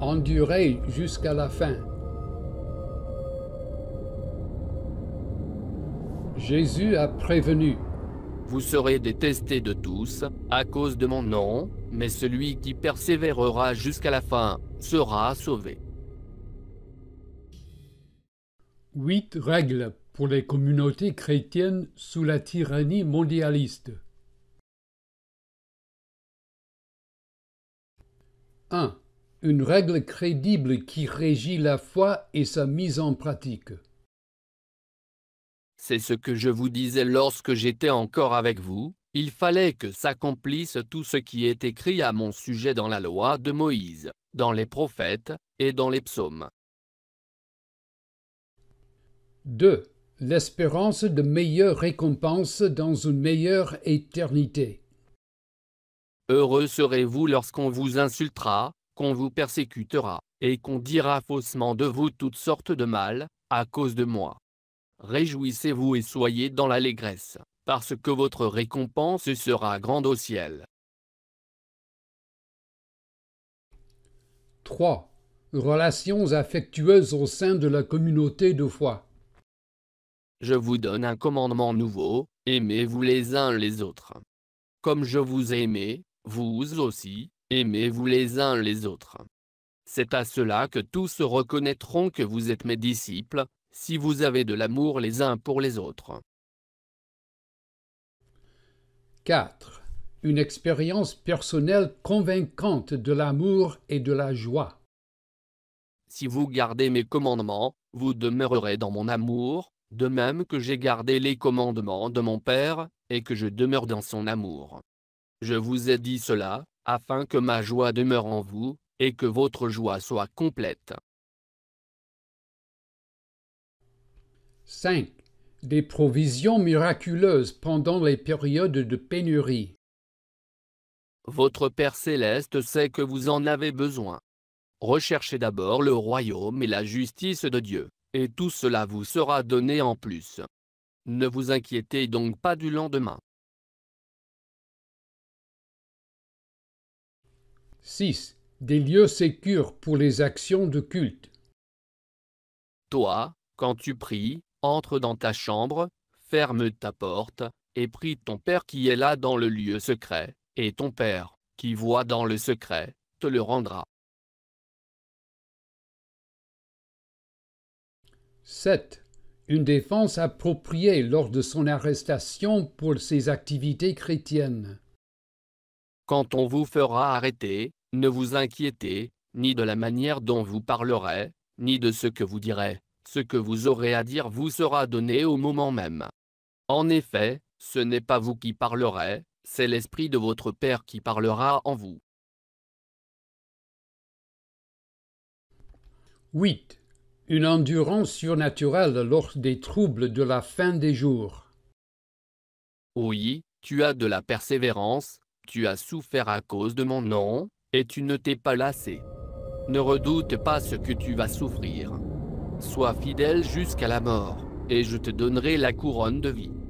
endurer jusqu'à la fin. Jésus a prévenu. Vous serez détestés de tous, à cause de mon nom, mais celui qui persévérera jusqu'à la fin sera sauvé. Huit règles pour les communautés chrétiennes sous la tyrannie mondialiste. 1 une règle crédible qui régit la foi et sa mise en pratique. C'est ce que je vous disais lorsque j'étais encore avec vous, il fallait que s'accomplisse tout ce qui est écrit à mon sujet dans la loi de Moïse, dans les prophètes et dans les psaumes. 2. L'espérance de meilleures récompenses dans une meilleure éternité. Heureux serez-vous lorsqu'on vous insultera, qu'on vous persécutera, et qu'on dira faussement de vous toutes sortes de mal, à cause de moi. Réjouissez-vous et soyez dans l'allégresse, parce que votre récompense sera grande au ciel. 3. Relations affectueuses au sein de la communauté de foi. Je vous donne un commandement nouveau, aimez-vous les uns les autres. Comme je vous ai aimé, vous aussi, Aimez-vous les uns les autres. C'est à cela que tous reconnaîtront que vous êtes mes disciples, si vous avez de l'amour les uns pour les autres. 4. Une expérience personnelle convaincante de l'amour et de la joie. Si vous gardez mes commandements, vous demeurerez dans mon amour, de même que j'ai gardé les commandements de mon Père, et que je demeure dans son amour. Je vous ai dit cela, afin que ma joie demeure en vous, et que votre joie soit complète. 5. Des provisions miraculeuses pendant les périodes de pénurie. Votre Père céleste sait que vous en avez besoin. Recherchez d'abord le royaume et la justice de Dieu, et tout cela vous sera donné en plus. Ne vous inquiétez donc pas du lendemain, 6. Des lieux sécures pour les actions de culte. Toi, quand tu pries, entre dans ta chambre, ferme ta porte, et prie ton Père qui est là dans le lieu secret, et ton Père, qui voit dans le secret, te le rendra. 7. Une défense appropriée lors de son arrestation pour ses activités chrétiennes. Quand on vous fera arrêter, ne vous inquiétez, ni de la manière dont vous parlerez, ni de ce que vous direz, ce que vous aurez à dire vous sera donné au moment même. En effet, ce n'est pas vous qui parlerez, c'est l'Esprit de votre Père qui parlera en vous. 8. Une endurance surnaturelle lors des troubles de la fin des jours. Oui, tu as de la persévérance, tu as souffert à cause de mon nom, et tu ne t'es pas lassé. Ne redoute pas ce que tu vas souffrir. Sois fidèle jusqu'à la mort, et je te donnerai la couronne de vie.